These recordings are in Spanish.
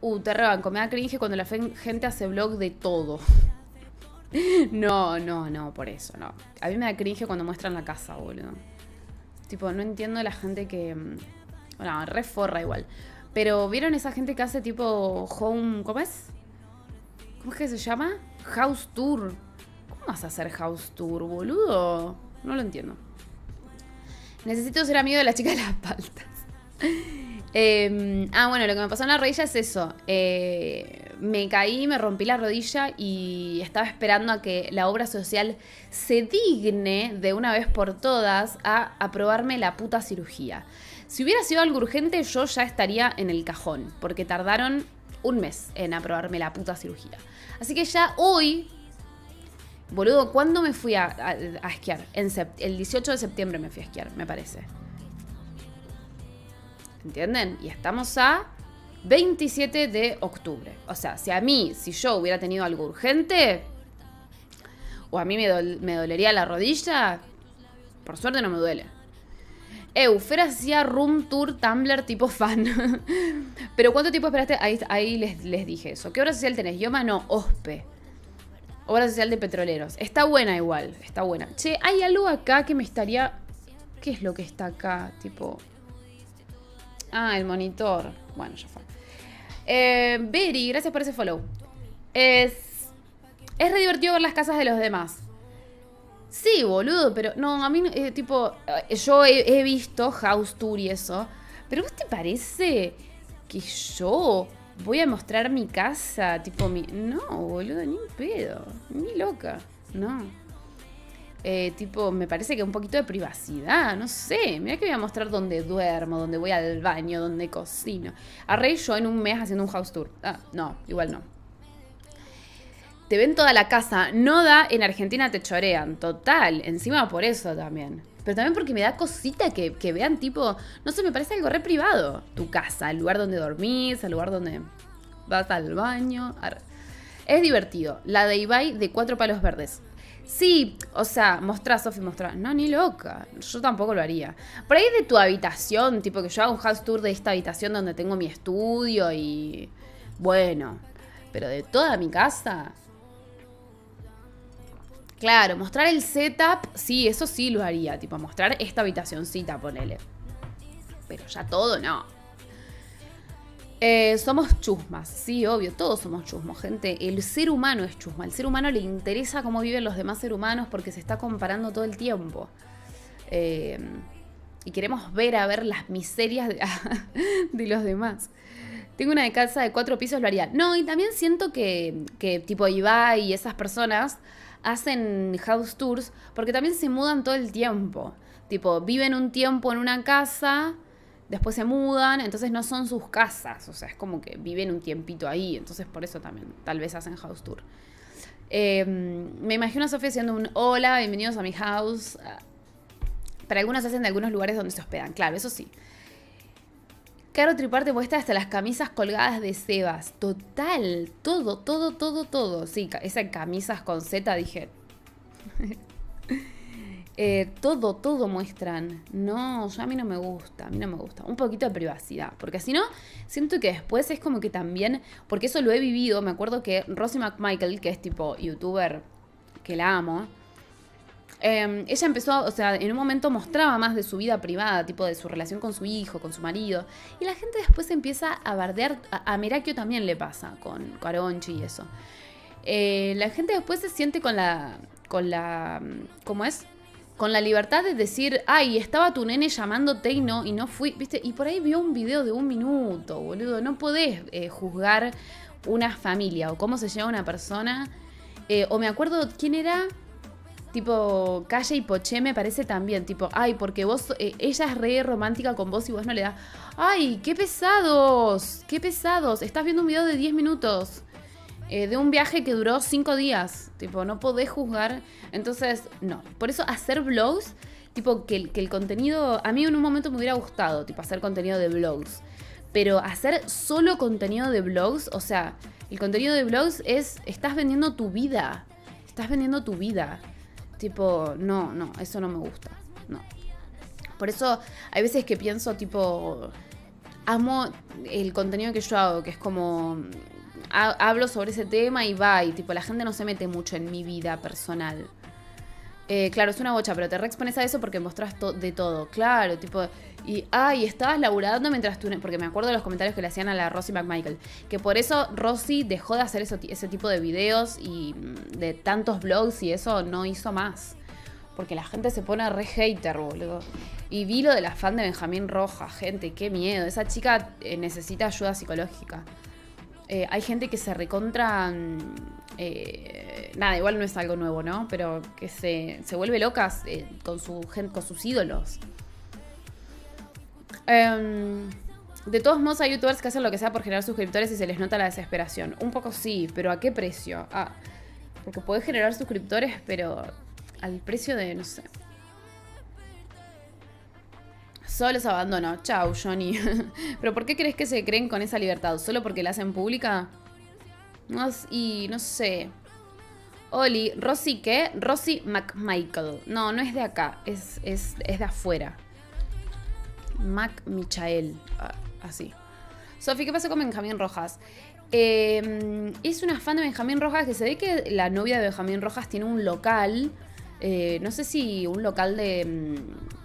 Uh, te rebanco, me da cringe cuando la gente hace vlog de todo. no, no, no, por eso, no. A mí me da cringe cuando muestran la casa, boludo. Tipo, no entiendo la gente que... Mm, bueno, reforra igual. Pero, ¿vieron esa gente que hace tipo home... ¿Cómo es? ¿Cómo es que se llama? House tour. ¿Cómo vas a hacer house tour, boludo? No lo entiendo. Necesito ser amigo de la chica de las paltas. Em, ah, bueno, lo que me pasó en la rodilla es eso. Eh, me caí, me rompí la rodilla y estaba esperando a que la obra social se digne de una vez por todas a aprobarme la puta cirugía. Si hubiera sido algo urgente, yo ya estaría en el cajón, porque tardaron un mes en aprobarme la puta cirugía. Así que ya hoy, boludo, ¿cuándo me fui a, esquiar? el 18 de septiembre me fui a esquiar, me parece. ¿Entienden? Y estamos a 27 de octubre. O sea, si a mí, si yo hubiera tenido algo urgente, o a mí me, dolería la rodilla, por suerte no me duele. Eufera hacía room tour Tumblr tipo fan. Pero ¿cuánto tiempo esperaste? Ahí, les, les, dije eso. ¿Qué obra social tenés? Yoma no, OSPE. Obra social de petroleros. Está buena igual, está buena. Che, hay algo acá que me estaría... ¿Qué es lo que está acá? Tipo... Ah, el monitor. Bueno, ya fue. Eh, Beri, gracias por ese follow. Es, es re divertido ver las casas de los demás. Sí, boludo, pero no, a mí, eh, tipo, eh, yo he, visto House Tour y eso. Pero ¿vos te parece que yo voy a mostrar mi casa? Tipo, mi. No, boludo, ni un pedo. Ni loca. No. Eh, tipo, me parece que un poquito de privacidad, no sé. Mira que voy a mostrar dónde duermo, dónde voy al baño, dónde cocino. Arrey yo en un mes haciendo un house tour. Ah, no, igual no. Te ven toda la casa, no da, en Argentina te chorean, total, encima por eso también. Pero también porque me da cosita que, vean tipo, no sé, me parece algo re privado. Tu casa, el lugar donde dormís, el lugar donde vas al baño. Es divertido. La de Ibai de cuatro palos verdes. Sí, o sea, mostrá, Sofi, mostrar, No, ni loca. Yo tampoco lo haría. Por ahí de tu habitación, tipo que yo hago un house tour de esta habitación donde tengo mi estudio y. Bueno. Pero de toda mi casa. Claro, mostrar el setup, sí, eso sí lo haría. Tipo, mostrar esta habitacioncita, ponele. Pero ya todo no. Eh, somos chusmas, sí, obvio, todos somos chusmos, gente. El ser humano es chusma. El ser humano le interesa cómo viven los demás seres humanos porque se está comparando todo el tiempo. Eh, y queremos ver a ver las miserias de, los demás. Tengo una de casa de cuatro pisos, lo haría. No, y también siento que, tipo Ibai y esas personas hacen house tours porque también se mudan todo el tiempo. Tipo, viven un tiempo en una casa después se mudan, entonces no son sus casas, o sea, es como que viven un tiempito ahí, entonces por eso también tal vez hacen house tour. Em, me imagino a Sofía haciendo un hola, bienvenidos a mi house. Ah, para algunas hacen de algunos lugares donde se hospedan, claro, eso sí. Caro Triparte muestra hasta las camisas colgadas de Sebas. Total, todo, todo, todo, todo. Sí, esas camisas con Z dije. Eh, todo, todo muestran. No, a mí no me gusta, a mí no me gusta. Un poquito de privacidad, porque si no, siento que después es como que también, porque eso lo he vivido, me acuerdo que Rosie McMichael, que es tipo youtuber, que la amo, em, ella empezó, o sea, en un momento mostraba más de su vida privada, tipo de su relación con su hijo, con su marido. Y la gente después empieza a bardear. A, Mirakio también le pasa con Caronchi y eso. Eh, la gente después se siente con la. con la. Mm, ¿Cómo es? con la libertad de decir, ay, estaba tu nene llamándote y no, y no fui, viste, y por ahí vio un video de un minuto, boludo, no podés eh, juzgar una familia o cómo se lleva una persona, eh, o me acuerdo quién era, tipo, Calle y Poché me parece también, tipo, ay, porque vos, eh, ella es re romántica con vos y vos no le das, ay, qué pesados, qué pesados, estás viendo un video de 10 minutos. Eh, de un viaje que duró cinco días. Tipo, no podés juzgar. Entonces, no. Por eso hacer blogs, tipo, que, que el contenido. A mí en un momento me hubiera gustado, tipo, hacer contenido de blogs. Pero hacer solo contenido de blogs, o sea, el contenido de blogs es. Estás vendiendo tu vida. Estás vendiendo tu vida. Tipo, no, no, eso no me gusta. No. Por eso hay veces que pienso, tipo. Amo el contenido que yo hago, que es como hablo sobre ese tema y va, y tipo, la gente no se mete mucho en mi vida personal. Eh, claro, es una bocha, pero te reexpones a eso porque mostras de todo. Claro, tipo, y ay, estabas laburando mientras tú. Porque me acuerdo de los comentarios que le hacían a la Rosy McMichael. Que por eso Rosy dejó de hacer ese tipo de videos y mm, de tantos blogs y eso no hizo más. Porque la gente se pone re hater, boludo. Y vi lo de la fan de Benjamín Roja, gente, qué miedo. Esa chica eh, necesita ayuda psicológica. Eh, hay gente que se recontra. Mm, eh, nada, igual no es algo nuevo, ¿no? Pero que se, se vuelve locas eh, con, su, con sus ídolos. Em, de todos modos, hay youtubers que hacen lo que sea por generar suscriptores y se les nota la desesperación. Un poco sí, pero ¿a qué precio? Ah, porque puedes generar suscriptores, pero al precio de, no sé, Solo se abandonó. Chau, Johnny. Pero ¿por qué crees que se creen con esa libertad? ¿Solo porque la hacen pública? No, y no sé. Oli, Rosy, ¿qué? Rosy McMichael. No, no es de acá. Es, de afuera. Mac ah, así. Sofi, ¿qué pasa con Benjamín Rojas? Em, es una fan de Benjamín Rojas que se ve que la novia de Benjamín Rojas tiene un local. Eh, no sé si un local de, mm,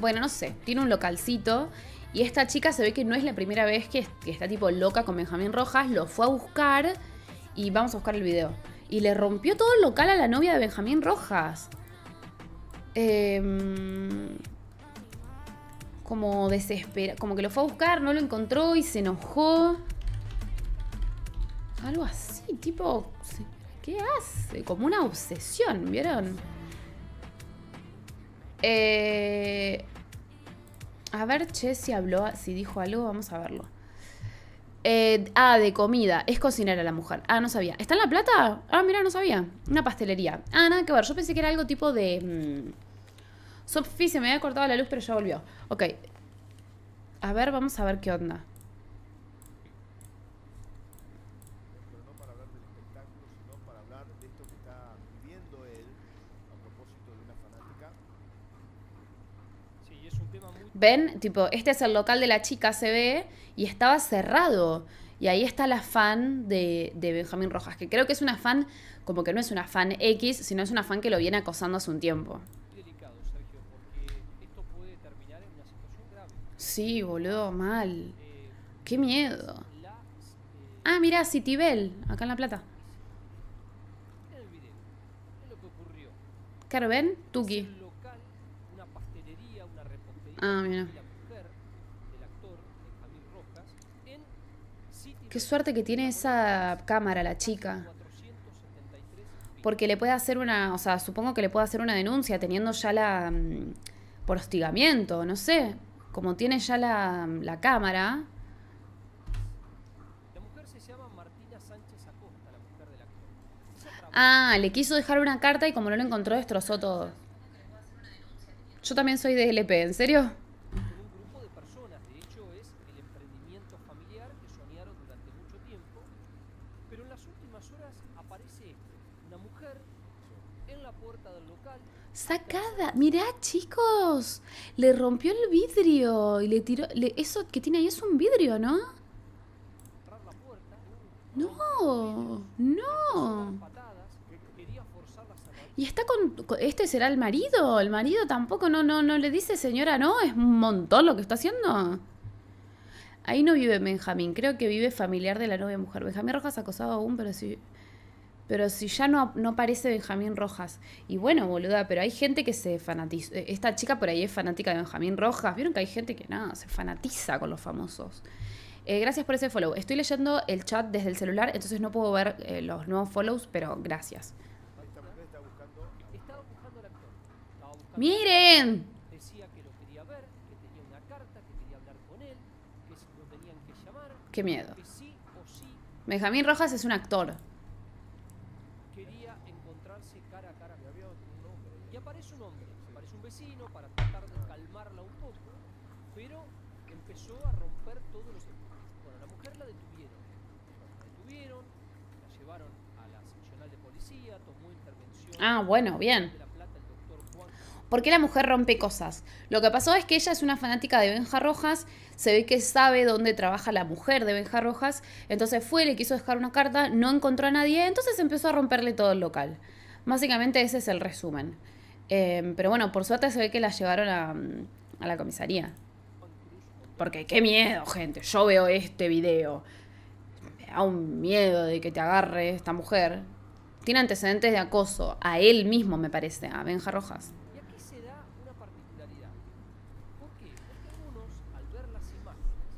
bueno, no sé, tiene un localcito. Y esta chica se ve que no es la primera vez que, está tipo loca con Benjamín Rojas, lo fue a buscar y vamos a buscar el video. Y le rompió todo el local a la novia de Benjamín Rojas. Em, como desespera, como que lo fue a buscar, no lo encontró y se enojó. Algo así, tipo, ¿qué hace? Como una obsesión, ¿vieron? Eh, a ver, Che, si habló, si dijo algo, vamos a verlo. Eh, ah, de comida. Es cocinera la mujer. Ah, no sabía. ¿Está en La Plata? Ah, mira, no sabía. Una pastelería. Ah, nada que ver. Yo pensé que era algo tipo de... Mmm... se me había cortado la luz, pero ya volvió. Ok. A ver, vamos a ver qué onda. ven, tipo, este es el local de la chica, se ve, y estaba cerrado. Y ahí está la fan de, Benjamín Rojas, que creo que es una fan, como que no es una fan X, sino es una fan que lo viene acosando hace un tiempo. Sí, boludo, mal. Qué miedo. Ah, mira, Citibel, acá en La Plata. Claro, ven, Tuki. Ah, mira. Qué suerte que tiene esa cámara la chica. Porque le puede hacer una, o sea, supongo que le puede hacer una denuncia teniendo ya la... Mm, por hostigamiento, no sé. Como tiene ya la, mm, la cámara, Ah, le quiso dejar una carta y como no lo encontró destrozó todo. Yo también soy de LP, ¿en serio? Un grupo de personas, de hecho, es el emprendimiento familiar que soñaron durante mucho tiempo. Pero en las últimas horas aparece este, una mujer en la puerta del local. ¡Sacada! ¡Mirá, chicos! Le rompió el vidrio y le tiró... Le, eso que tiene ahí es un vidrio, ¿no? ¡No! ¡No! ¡No! y está con, este será el marido, el marido tampoco no no no le dice, "Señora, no, es un montón lo que está haciendo." Ahí no vive Benjamín, creo que vive familiar de la novia mujer. Benjamín Rojas acosado aún, pero si pero si ya no, no Benjamín Rojas. Y bueno, boluda, pero hay gente que se fanatiza. Eh, esta chica por ahí es fanática de Benjamín Rojas. Vieron que hay gente que nada, se fanatiza con los famosos. Eh, gracias por ese follow. Estoy leyendo el chat desde el celular, entonces no puedo ver eh, los nuevos follows, pero gracias. Miren. decía que que que que que lo quería quería ver, tenía una carta, hablar con él, llamar. Qué miedo. Benjamín Rojas es un actor. Quería encontrarse cara a cara Y aparece un hombre, aparece un vecino para tratar de calmarla un poco, pero empezó a romper todos los... Bueno, la mujer la detuvieron. La detuvieron, la llevaron a la seccional de policía, tomó intervención... Ah, bueno, bien. ¿Por qué la mujer rompe cosas? Lo que pasó es que ella es una fanática de Benja Rojas, se ve que sabe dónde trabaja la mujer de Benja Rojas, entonces fue, le quiso dejar una carta, no encontró a nadie, entonces empezó a romperle todo el local. Básicamente ese es el resumen. Em, pero bueno, por suerte se ve que la llevaron a, a la comisaría. Porque qué miedo, gente. Yo veo este video. Me da un miedo de que te agarre esta mujer. Tiene antecedentes de acoso. A él mismo, me parece. A Benja Rojas. ¿Por qué? Porque algunos, al ver las imágenes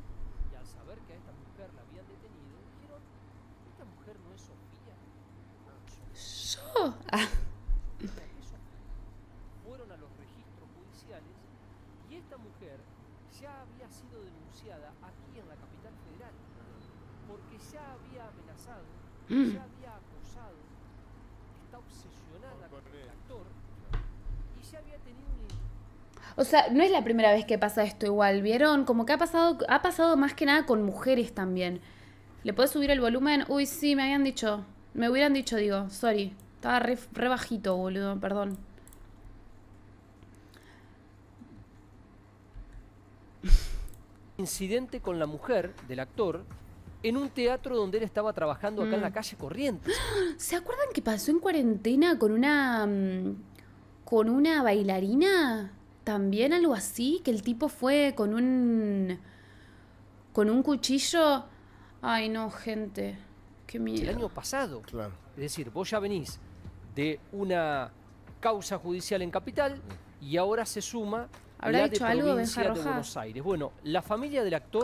y al saber que a esta mujer la habían detenido, dijeron, esta mujer no es Sofía. ¡So! Ah. Fueron a los registros judiciales y esta mujer ya había sido denunciada aquí en la capital federal porque ya había amenazado, ya mm. había acosado, está obsesionada con el actor y ya había tenido un o sea, no es la primera vez que pasa esto igual, ¿vieron? Como que ha pasado, ha pasado más que nada con mujeres también. ¿Le puedes subir el volumen? Uy, sí, me habían dicho. Me hubieran dicho, digo, sorry. Estaba re, bajito, boludo, perdón. Incidente con la mujer del actor en un teatro donde él estaba trabajando acá en la mm. calle corriente. ¿Se acuerdan que pasó en cuarentena con una. Mm, con una bailarina? también algo así, que el tipo fue con un... con un cuchillo... Ay, no, gente. que miedo. El año pasado. Es decir, vos ya venís de una causa judicial en Capital y ahora se suma ¿Habrá la de provincia de Buenos Aires. Bueno, la familia del actor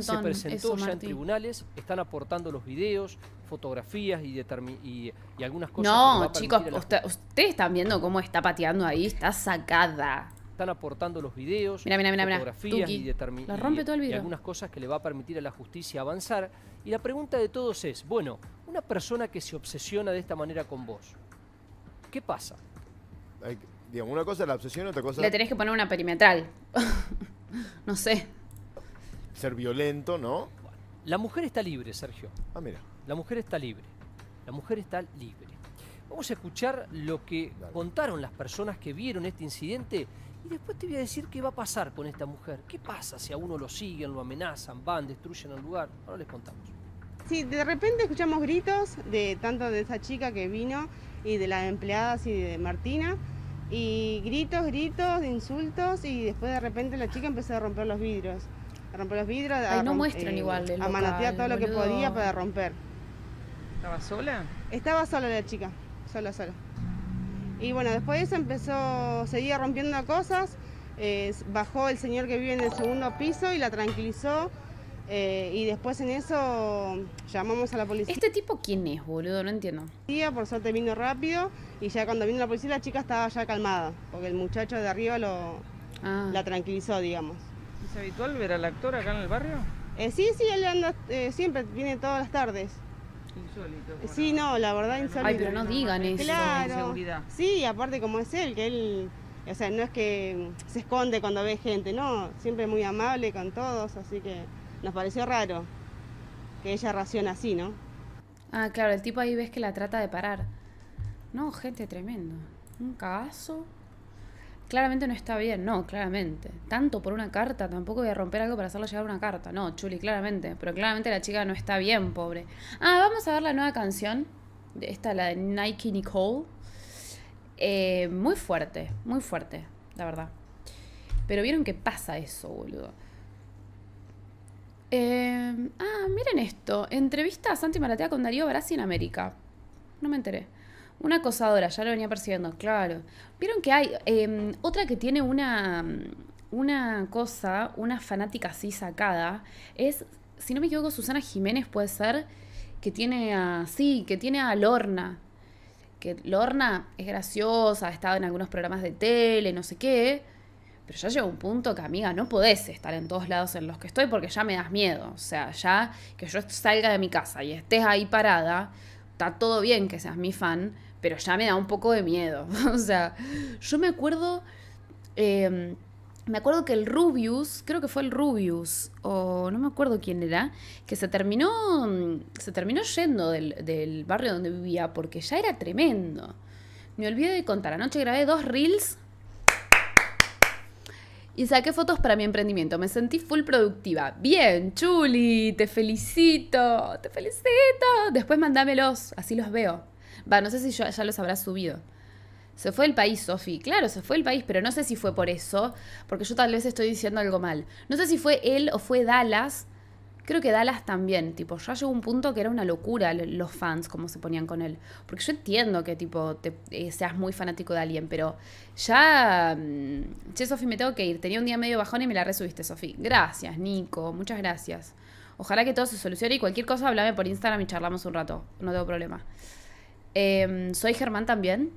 se presentó ya en tribunales, están aportando los videos, fotografías y, y, algunas cosas. No, chicos, ustedes están viendo cómo está pateando ahí, está sacada están aportando los videos, fotografías y, rompe algunas cosas que le va a permitir a la justicia avanzar. Y la pregunta de todos es, bueno, una persona que se obsesiona de esta manera con vos, ¿qué pasa? una cosa es la obsesión, otra cosa... Le tenés que poner una perimetral. no sé. Ser violento, ¿no? La mujer está libre, Sergio. Ah, mira. La mujer está libre. La mujer está libre. Vamos a escuchar lo que contaron las personas que vieron este incidente y después te voy a decir qué va a pasar con esta mujer. ¿Qué pasa si a uno lo siguen, lo amenazan, van, destruyen el lugar? Ahora les contamos. Sí, de repente escuchamos gritos de tanto de esa chica que vino y de las empleadas y de Martina. Y gritos, gritos, insultos y después de repente la chica empezó a romper los vidrios. A romper los vidrios, a, no muestran eh, igual a todo lo que podía para romper. ¿Estaba sola? Estaba sola la chica, sola, sola. Y bueno, después de eso empezó, seguía rompiendo cosas, eh, bajó el señor que vive en el segundo piso y la tranquilizó. Eh, y después en eso llamamos a la policía. ¿Este tipo quién es, boludo? No entiendo. Por suerte vino rápido y ya cuando vino la policía la chica estaba ya calmada, porque el muchacho de arriba lo, ah. la tranquilizó, digamos. ¿Es habitual ver al actor acá en el barrio? Eh, sí, sí, él anda, siempre viene todas las tardes. Insólito. Sí, no, la verdad insólito. Ay, pero no digan eso. Claro. Sí, aparte como es él, que él, o sea, no es que se esconde cuando ve gente, no, siempre muy amable con todos, así que nos pareció raro que ella raciona así, ¿no? Ah, claro, el tipo ahí ves que la trata de parar. No, gente, tremenda Un cagazo claramente no está bien, no, claramente. Tanto por una carta, tampoco voy a romper algo para hacerlo llegar una carta, no, Chuli, claramente. Pero claramente la chica no está bien, pobre. Ah, vamos a ver la nueva canción, esta, la de Nike Nicole. Eh, muy fuerte, muy fuerte, la verdad. Pero vieron que pasa eso, boludo. Eh, ah, miren esto. Entrevista a Santi Maratea con Darío Barassi en América. No me enteré. Una acosadora, ya lo venía percibiendo... claro. Vieron que hay em, otra que tiene una, una cosa, una fanática así sacada, es, si no me equivoco, Susana Jiménez puede ser, que tiene a, sí, que tiene a Lorna. Que Lorna es graciosa, ha estado en algunos programas de tele, no sé qué. Pero ya llega un punto que, amiga, no podés estar en todos lados en los que estoy porque ya me das miedo. O sea, ya que yo salga de mi casa y estés ahí parada, está todo bien que seas mi fan, pero ya me da un poco de miedo. o sea, yo me acuerdo... Em, me acuerdo que el Rubius, creo que fue el Rubius, o no me acuerdo quién era, que se terminó, mm, se terminó yendo del, del barrio donde vivía porque ya era tremendo. Me olvidé de contar, anoche grabé dos reels y saqué fotos para mi emprendimiento. Me sentí full productiva. Bien, Chuli, te felicito, te felicito. Después mandámelos, así los veo. Va, no sé si yo, ya los habrás subido. Se fue el país, Sofi. Claro, se fue el país, pero no sé si fue por eso, porque yo tal vez estoy diciendo algo mal. No sé si fue él o fue Dallas. Creo que Dallas también, tipo, ya llegó un punto que era una locura los fans, como se ponían con él. Porque yo entiendo que, tipo, te, eh, seas muy fanático de alguien, pero ya... Mm, che, Sofi, me tengo que ir. Tenía un día medio bajón y me la resubiste, Sofi. Gracias, Nico. Muchas gracias. Ojalá que todo se solucione y cualquier cosa hablame por Instagram y charlamos un rato. No tengo problema. Em, soy Germán también.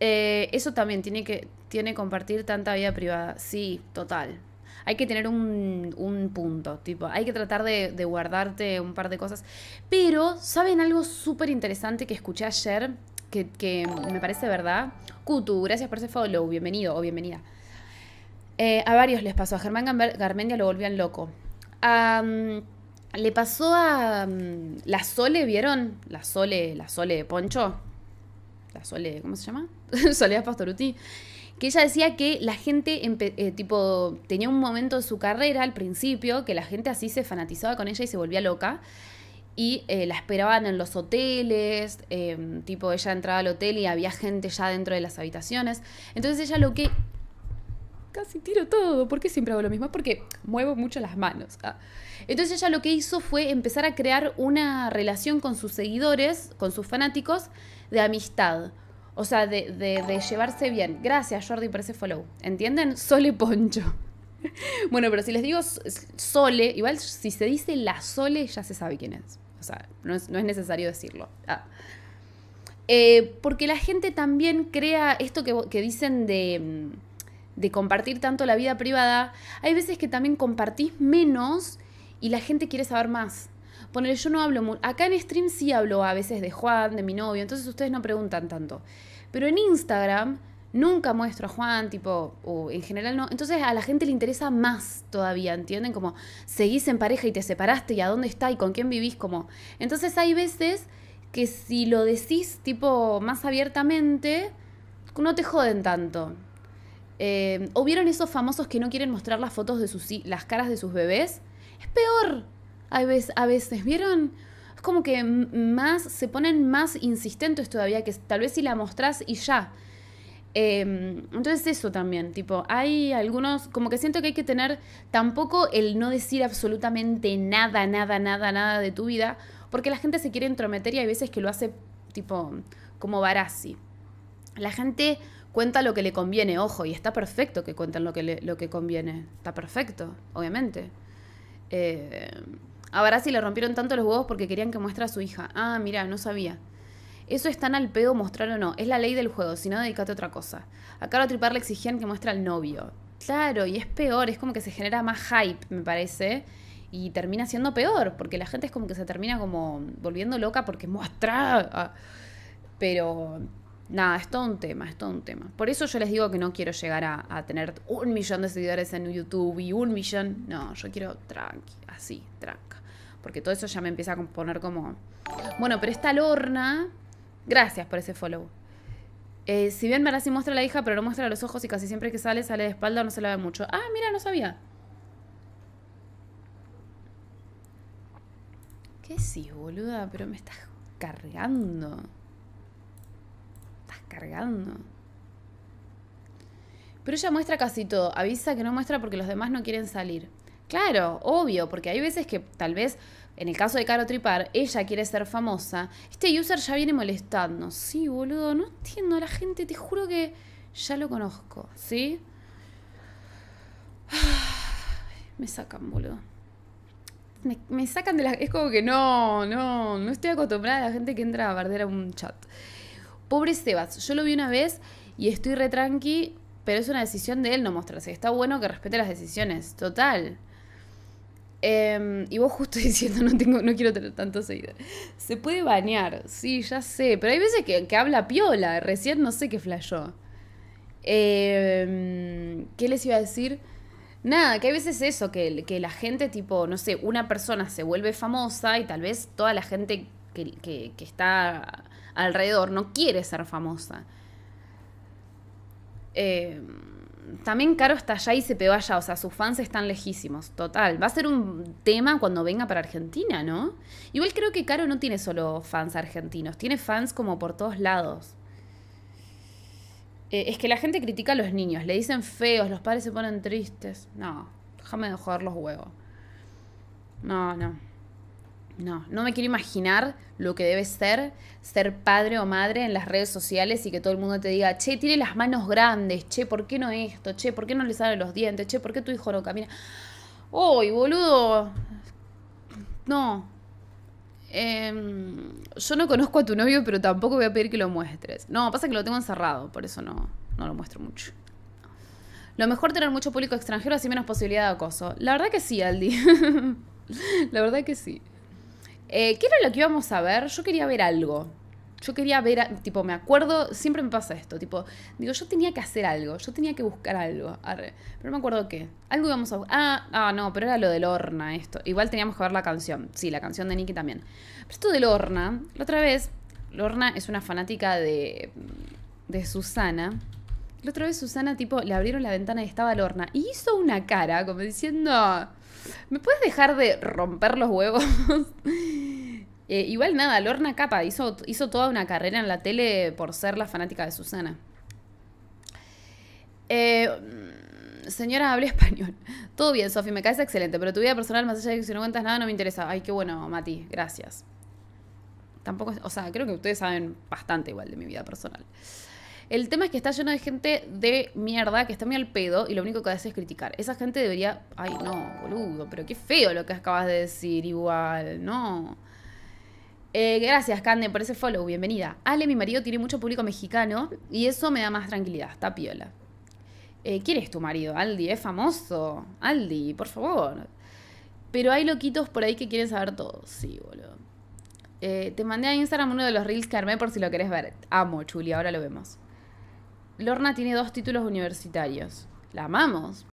Eh, eso también tiene que tiene compartir tanta vida privada. Sí, total. Hay que tener un, punto, tipo, hay que tratar de, guardarte un par de cosas. Pero, ¿saben algo súper interesante que escuché ayer? Que, me parece verdad. Kutu, gracias por ese follow, bienvenido o bienvenida. Eh, a varios les pasó. A Germán Garmendia lo volvían loco le pasó a mm, la Sole, ¿vieron? La Sole, la Sole de Poncho. La Sole, ¿cómo se llama? Solea Pastoruti. Que ella decía que la gente, eh, tipo, tenía un momento de su carrera al principio que la gente así se fanatizaba con ella y se volvía loca. Y eh, la esperaban en los hoteles, em, tipo, ella entraba al hotel y había gente ya dentro de las habitaciones. Entonces ella lo que casi tiro todo. ¿Por qué siempre hago lo mismo? Porque muevo mucho las manos. ¿ah? Entonces ella lo que hizo fue empezar a crear una relación con sus seguidores, con sus fanáticos, de amistad. O sea, de, llevarse bien. Gracias Jordi por ese follow. ¿Entienden? Sole Poncho. bueno, pero si les digo Sole, igual si se dice la Sole ya se sabe quién es. O sea, no es, necesario decirlo. ¿ah? Eh, porque la gente también crea esto que dicen de mm, de compartir tanto la vida privada, hay veces que también compartís menos y la gente quiere saber más. Poner, yo no hablo Acá en stream sí hablo a veces de Juan, de mi novio, entonces ustedes no preguntan tanto. Pero en Instagram nunca muestro a Juan, tipo, o en general no. Entonces a la gente le interesa más todavía, ¿entienden? Como seguís en pareja y te separaste y a dónde está y con quién vivís, como. Entonces hay veces que si lo decís, tipo, más abiertamente, no te joden tanto. Eh, ¿O vieron esos famosos que no quieren mostrar las fotos de sus, las caras de sus bebés? Es peor. A veces, a veces, ¿vieron? Es como que más, se ponen más insistentes todavía, que tal vez si la mostrás y ya. Em, entonces eso también, tipo, hay algunos, como que siento que hay que tener tampoco el no decir absolutamente nada, nada, nada, nada de tu vida, porque la gente se quiere entrometer y hay veces que lo hace tipo como Barassi. La gente cuenta lo que le conviene, ojo, y está perfecto que cuenten lo que, le, lo que conviene, está perfecto, obviamente. Eh, a Barassi le rompieron tanto los huevos porque querían que muestra a su hija. Ah, mira, no sabía. Eso es tan al pedo mostrar o no, es la ley del juego, si no dedícate a otra cosa. A Caro Tripar le exigían que muestre al novio. Claro, y es peor, es como que se genera más hype, me parece, y termina siendo peor, porque la gente es como que se termina como volviendo loca porque muestra... Pero nada, es todo un tema, es todo un tema. Por eso yo les digo que no quiero llegar a, tener un millón de seguidores en YouTube y un millón. No, yo quiero tranqui, así, tranca. Porque todo eso ya me empieza a poner como. Bueno, pero esta Lorna. Gracias por ese follow. Eh, si bien Mara sí muestra a la hija, pero no muestra a los ojos y casi siempre que sale, sale de espalda o no se la ve mucho. Ah, mira, no sabía. ¿Qué sí, boluda? Pero me estás cargando cargando. Pero ella muestra casi todo, avisa que no muestra porque los demás no quieren salir. Claro, obvio, porque hay veces que tal vez, en el caso de Caro Tripar, ella quiere ser famosa. Este user ya viene molestando. Sí, boludo, no entiendo a la gente, te juro que ya lo conozco, ¿sí? Me sacan, boludo. Me, sacan de la... Es como que no, no, no estoy acostumbrada a la gente que entra a perder a un chat. Pobre Sebas, yo lo vi una vez y estoy re tranqui, pero es una decisión de él no mostrarse. Está bueno que respete las decisiones, total. Em, y vos justo diciendo, no, tengo, no quiero tener tanto seguido. Se puede bañar, sí, ya sé, pero hay veces que, habla piola, recién no sé qué flashó. Em, ¿Qué les iba a decir? Nada, que hay veces eso, que, que, la gente, tipo, no sé, una persona se vuelve famosa y tal vez toda la gente que, que está alrededor, no quiere ser famosa. Eh, también Caro está allá y se pegó allá, o sea, sus fans están lejísimos, total. Va a ser un tema cuando venga para Argentina, ¿no? Igual creo que Caro no tiene solo fans argentinos, tiene fans como por todos lados. Eh, es que la gente critica a los niños, le dicen feos, los padres se ponen tristes. No, déjame de joder los huevos. No, no. No, no me quiero imaginar lo que debe ser ser padre o madre en las redes sociales y que todo el mundo te diga, che, tiene las manos grandes, che, ¿por qué no esto? Che, ¿por qué no le salen los dientes? Che, ¿por qué tu hijo no camina? ¡Uy, boludo! No. Em, yo no conozco a tu novio, pero tampoco voy a pedir que lo muestres. No, pasa que lo tengo encerrado, por eso no, no lo muestro mucho. Lo mejor tener mucho público extranjero, así menos posibilidad de acoso. La verdad que sí, Aldi. La verdad que sí. Eh, ¿Qué era lo que íbamos a ver? Yo quería ver algo. Yo quería ver, tipo, me acuerdo, siempre me pasa esto, tipo, digo, yo tenía que hacer algo, yo tenía que buscar algo, pero no me acuerdo qué. Algo íbamos a Ah, ah, no, pero era lo de Horna, esto. Igual teníamos que ver la canción, sí, la canción de Nicky también. Pero esto de Horna, la otra vez, Lorna es una fanática de, de Susana. La otra vez Susana, tipo, le abrieron la ventana y estaba Lorna. Y hizo una cara, como diciendo, ¿Me puedes dejar de romper los huevos? Eh, igual nada, Lorna Capa hizo, toda una carrera en la tele por ser la fanática de Susana. Eh, señora, hablé español. Todo bien, Sofi, me caes excelente, pero tu vida personal, más allá de que si no cuentas nada, no me interesa. Ay, qué bueno, Mati, gracias. Tampoco, o sea, creo que ustedes saben bastante igual de mi vida personal. El tema es que está lleno de gente de mierda que está muy al pedo y lo único que hace es criticar. Esa gente debería... Ay, no, boludo, pero qué feo lo que acabas de decir igual, no. Eh, gracias, Cande, por ese follow. Bienvenida. Ale, mi marido tiene mucho público mexicano y eso me da más tranquilidad. Está piola. Eh, ¿Quién es tu marido? Aldi, es famoso. Aldi, por favor. Pero hay loquitos por ahí que quieren saber todo. Sí, boludo. Eh, te mandé a Instagram uno de los reels que armé por si lo querés ver. Amo, Chuli, ahora lo vemos. Lorna tiene dos títulos universitarios. La amamos,